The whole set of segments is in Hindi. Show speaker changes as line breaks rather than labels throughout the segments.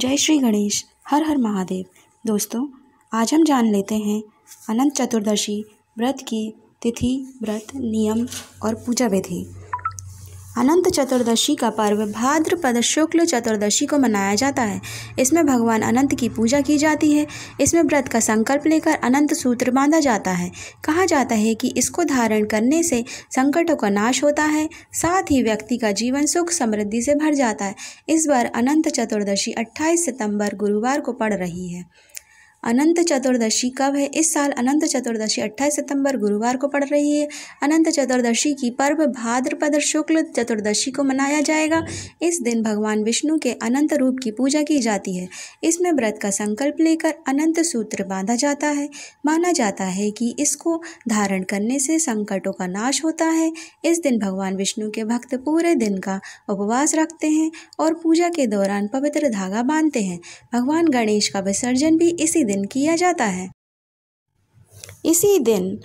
जय श्री गणेश हर हर महादेव दोस्तों आज हम जान लेते हैं अनंत चतुर्दशी व्रत की तिथि व्रत नियम और पूजा विधि अनंत चतुर्दशी का पर्व भाद्रपद शुक्ल चतुर्दशी को मनाया जाता है इसमें भगवान अनंत की पूजा की जाती है इसमें व्रत का संकल्प लेकर अनंत सूत्र बांधा जाता है कहा जाता है कि इसको धारण करने से संकटों का नाश होता है साथ ही व्यक्ति का जीवन सुख समृद्धि से भर जाता है इस बार अनंत चतुर्दशी अट्ठाईस सितंबर गुरुवार को पड़ रही है अनंत चतुर्दशी कब है इस साल अनंत चतुर्दशी 28 सितंबर गुरुवार को पड़ रही है अनंत चतुर्दशी की पर्व भाद्रपद शुक्ल चतुर्दशी को मनाया जाएगा इस दिन भगवान विष्णु के अनंत रूप की पूजा की जाती है इसमें व्रत का संकल्प लेकर अनंत सूत्र बांधा जाता है माना जाता है कि इसको धारण करने से संकटों का नाश होता है इस दिन भगवान विष्णु के भक्त पूरे दिन का उपवास रखते हैं और पूजा के दौरान पवित्र धागा बांधते हैं भगवान गणेश का विसर्जन भी इसी दिन दिन किया जाता है इसी दिन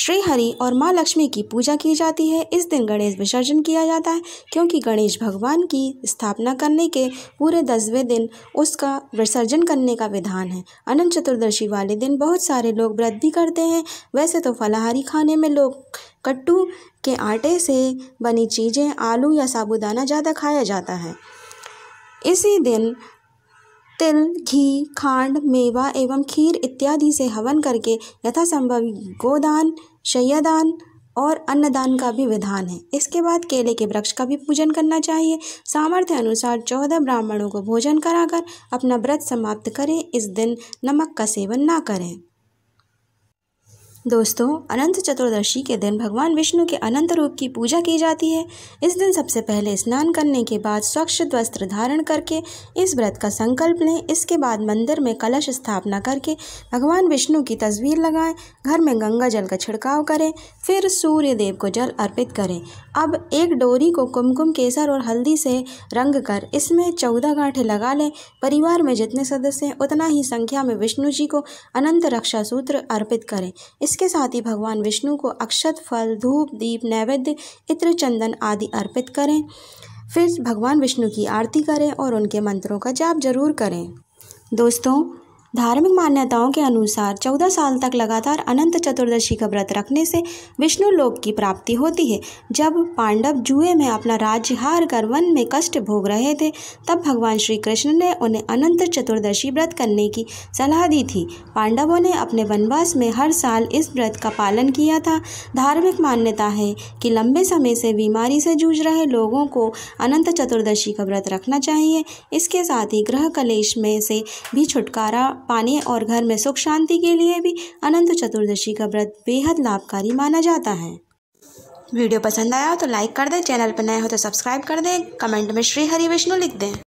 श्री हरि और माँ लक्ष्मी की पूजा की जाती है इस दिन गणेश विसर्जन किया जाता है क्योंकि गणेश भगवान की स्थापना करने के पूरे दसवें दिन उसका विसर्जन करने का विधान है अनंत चतुर्दशी वाले दिन बहुत सारे लोग व्रत भी करते हैं वैसे तो फलाहारी खाने में लोग कट्टू के आटे से बनी चीज़ें आलू या साबुदाना ज़्यादा खाया जाता है इसी दिन तिल घी खांड मेवा एवं खीर इत्यादि से हवन करके यथासंभव गोदान शय्यदान और अन्नदान का भी विधान है इसके बाद केले के वृक्ष का भी पूजन करना चाहिए सामर्थ्य अनुसार चौदह ब्राह्मणों को भोजन कराकर अपना व्रत समाप्त करें इस दिन नमक का सेवन ना करें दोस्तों अनंत चतुर्दशी के दिन भगवान विष्णु के अनंत रूप की पूजा की जाती है इस दिन सबसे पहले स्नान करने के बाद स्वच्छ वस्त्र धारण करके इस व्रत का संकल्प लें इसके बाद मंदिर में कलश स्थापना करके भगवान विष्णु की तस्वीर लगाएं घर में गंगा जल का छिड़काव करें फिर सूर्य देव को जल अर्पित करें अब एक डोरी को कुमकुम केसर और हल्दी से रंग कर इसमें चौदह गांठे लगा लें परिवार में जितने सदस्य हैं उतना ही संख्या में विष्णु जी को अनंत रक्षा सूत्र अर्पित करें इसके साथ ही भगवान विष्णु को अक्षत फल धूप दीप नैवेद्य इत्र चंदन आदि अर्पित करें फिर भगवान विष्णु की आरती करें और उनके मंत्रों का जाप जरूर करें दोस्तों धार्मिक मान्यताओं के अनुसार चौदह साल तक लगातार अनंत चतुर्दशी का व्रत रखने से विष्णु लोक की प्राप्ति होती है जब पांडव जुए में अपना राज्य हार कर वन में कष्ट भोग रहे थे तब भगवान श्री कृष्ण ने उन्हें अनंत चतुर्दशी व्रत करने की सलाह दी थी पांडवों ने अपने वनवास में हर साल इस व्रत का पालन किया था धार्मिक मान्यता है कि लंबे समय से बीमारी से जूझ रहे लोगों को अनंत चतुर्दशी का व्रत रखना चाहिए इसके साथ ही ग्रह कलेश में से भी छुटकारा पाने और घर में सुख शांति के लिए भी अनंत चतुर्दशी का व्रत बेहद लाभकारी माना जाता है वीडियो पसंद आया हो तो लाइक कर दें चैनल पर नए हो तो सब्सक्राइब कर दें कमेंट में श्री हरि विष्णु लिख दें